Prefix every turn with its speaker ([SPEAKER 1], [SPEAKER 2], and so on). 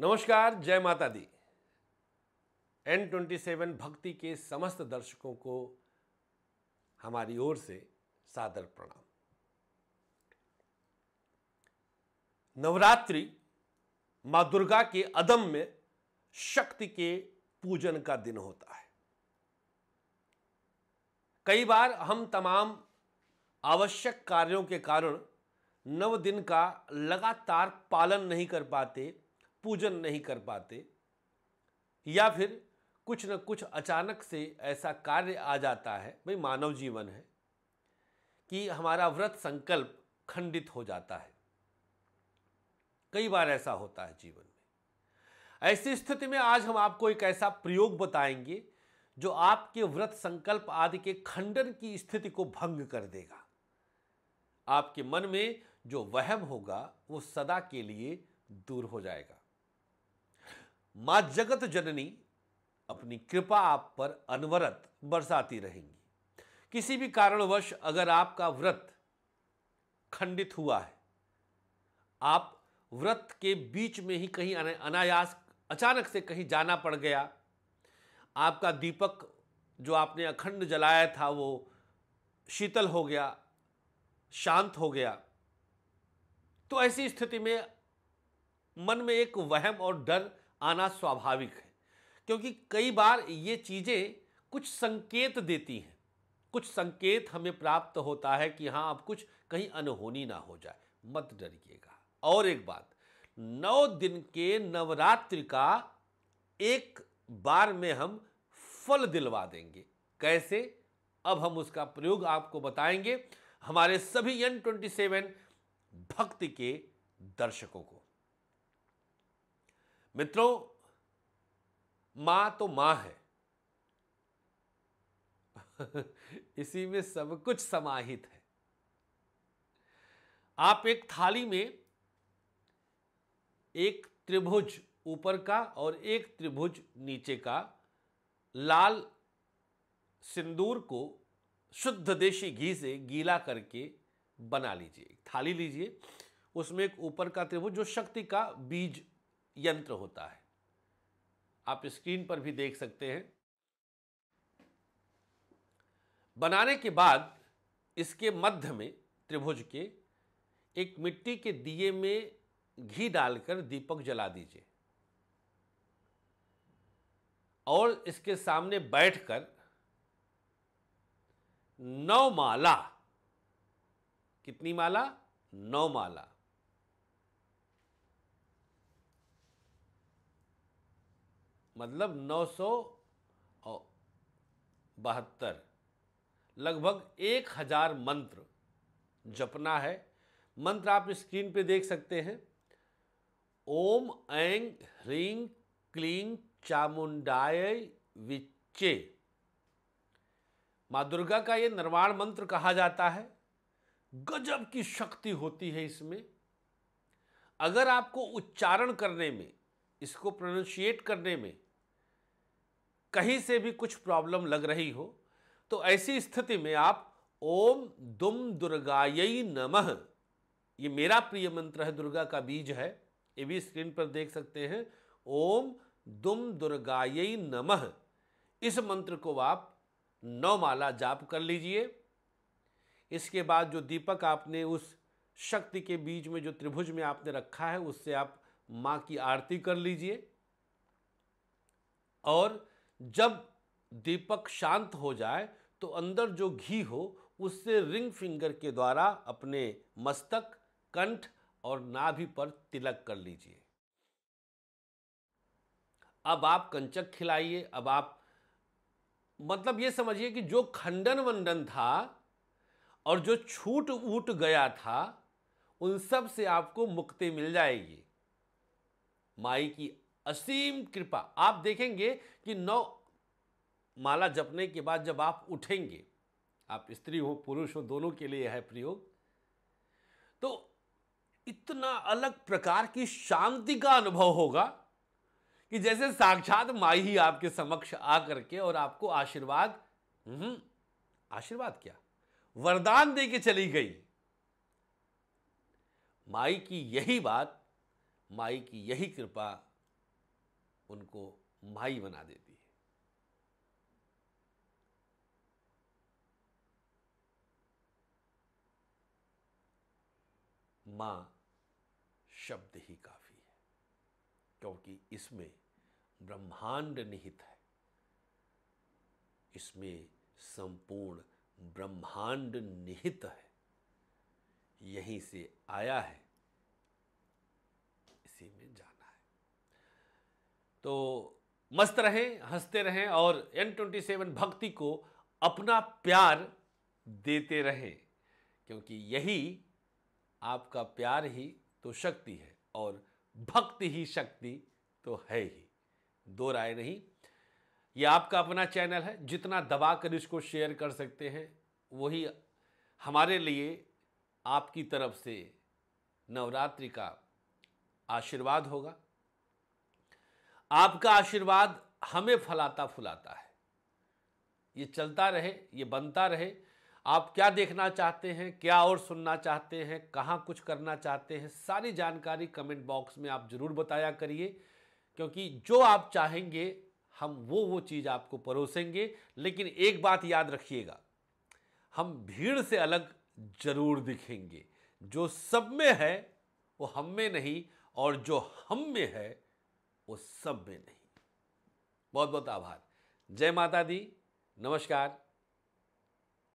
[SPEAKER 1] नमस्कार जय माता दी एन ट्वेंटी सेवन भक्ति के समस्त दर्शकों को हमारी ओर से सादर प्रणाम नवरात्रि माँ दुर्गा के अदम में शक्ति के पूजन का दिन होता है कई बार हम तमाम आवश्यक कार्यों के कारण नव दिन का लगातार पालन नहीं कर पाते पूजन नहीं कर पाते या फिर कुछ न कुछ अचानक से ऐसा कार्य आ जाता है भाई मानव जीवन है कि हमारा व्रत संकल्प खंडित हो जाता है कई बार ऐसा होता है जीवन में ऐसी स्थिति में आज हम आपको एक ऐसा प्रयोग बताएंगे जो आपके व्रत संकल्प आदि के खंडन की स्थिति को भंग कर देगा आपके मन में जो वहम होगा वो सदा के लिए दूर हो जाएगा माँ जगत जननी अपनी कृपा आप पर अनवरत बरसाती रहेंगी किसी भी कारणवश अगर आपका व्रत खंडित हुआ है आप व्रत के बीच में ही कहीं अनायास अचानक से कहीं जाना पड़ गया आपका दीपक जो आपने अखंड जलाया था वो शीतल हो गया शांत हो गया तो ऐसी स्थिति में मन में एक वहम और डर आना स्वाभाविक है क्योंकि कई बार ये चीज़ें कुछ संकेत देती हैं कुछ संकेत हमें प्राप्त होता है कि हाँ अब कुछ कहीं अनहोनी ना हो जाए मत डरिएगा और एक बात नौ दिन के नवरात्रि का एक बार में हम फल दिलवा देंगे कैसे अब हम उसका प्रयोग आपको बताएंगे हमारे सभी एन ट्वेंटी सेवन भक्ति के दर्शकों को मित्रों मां तो मां है इसी में सब कुछ समाहित है आप एक थाली में एक त्रिभुज ऊपर का और एक त्रिभुज नीचे का लाल सिंदूर को शुद्ध देशी घी से गीला करके बना लीजिए थाली लीजिए उसमें एक ऊपर का त्रिभुज जो शक्ति का बीज यंत्र होता है आप स्क्रीन पर भी देख सकते हैं बनाने के बाद इसके मध्य में त्रिभुज के एक मिट्टी के दिए में घी डालकर दीपक जला दीजिए और इसके सामने बैठकर नौ माला कितनी माला नौ माला मतलब नौ सौ बहत्तर लगभग एक हज़ार मंत्र जपना है मंत्र आप स्क्रीन पे देख सकते हैं ओम ऐं ह्रीं क्लीं चामुंडाय विच्चे माँ दुर्गा का ये निर्माण मंत्र कहा जाता है गजब की शक्ति होती है इसमें अगर आपको उच्चारण करने में इसको प्रोनाउंशिएट करने में कहीं से भी कुछ प्रॉब्लम लग रही हो तो ऐसी स्थिति में आप ओम दुम दुर्गायी नमः ये मेरा प्रिय मंत्र है दुर्गा का बीज है ये भी स्क्रीन पर देख सकते हैं ओम दुम दुर्गायी नमः इस मंत्र को आप नौ माला जाप कर लीजिए इसके बाद जो दीपक आपने उस शक्ति के बीच में जो त्रिभुज में आपने रखा है उससे आप माँ की आरती कर लीजिए और जब दीपक शांत हो जाए तो अंदर जो घी हो उससे रिंग फिंगर के द्वारा अपने मस्तक कंठ और नाभि पर तिलक कर लीजिए अब आप कंचक खिलाइए अब आप मतलब ये समझिए कि जो खंडन वंडन था और जो छूट ऊट गया था उन सब से आपको मुक्ति मिल जाएगी माई की असीम कृपा आप देखेंगे कि नौ माला जपने के बाद जब आप उठेंगे आप स्त्री हो पुरुष हो दोनों के लिए है प्रयोग तो इतना अलग प्रकार की शांति का अनुभव होगा कि जैसे साक्षात माई ही आपके समक्ष आकर के और आपको आशीर्वाद हम्म, आशीर्वाद क्या वरदान दे के चली गई माई की यही बात माई की यही कृपा उनको माई बना देती है मां शब्द ही काफ़ी है क्योंकि इसमें ब्रह्मांड निहित है इसमें संपूर्ण ब्रह्मांड निहित है यहीं से आया है इसी में जाना तो मस्त रहें हंसते रहें और एन ट्वेंटी सेवन भक्ति को अपना प्यार देते रहें क्योंकि यही आपका प्यार ही तो शक्ति है और भक्ति ही शक्ति तो है ही दो राय नहीं ये आपका अपना चैनल है जितना दबा कर इसको शेयर कर सकते हैं वही हमारे लिए आपकी तरफ से नवरात्रि का आशीर्वाद होगा आपका आशीर्वाद हमें फलाता फुलाता है ये चलता रहे ये बनता रहे आप क्या देखना चाहते हैं क्या और सुनना चाहते हैं कहाँ कुछ करना चाहते हैं सारी जानकारी कमेंट बॉक्स में आप ज़रूर बताया करिए क्योंकि जो आप चाहेंगे हम वो वो चीज़ आपको परोसेंगे लेकिन एक बात याद रखिएगा हम भीड़ से अलग ज़रूर दिखेंगे जो सब में है वो हम में नहीं और जो हम में है वो सब में नहीं बहुत बहुत आभार जय माता दी नमस्कार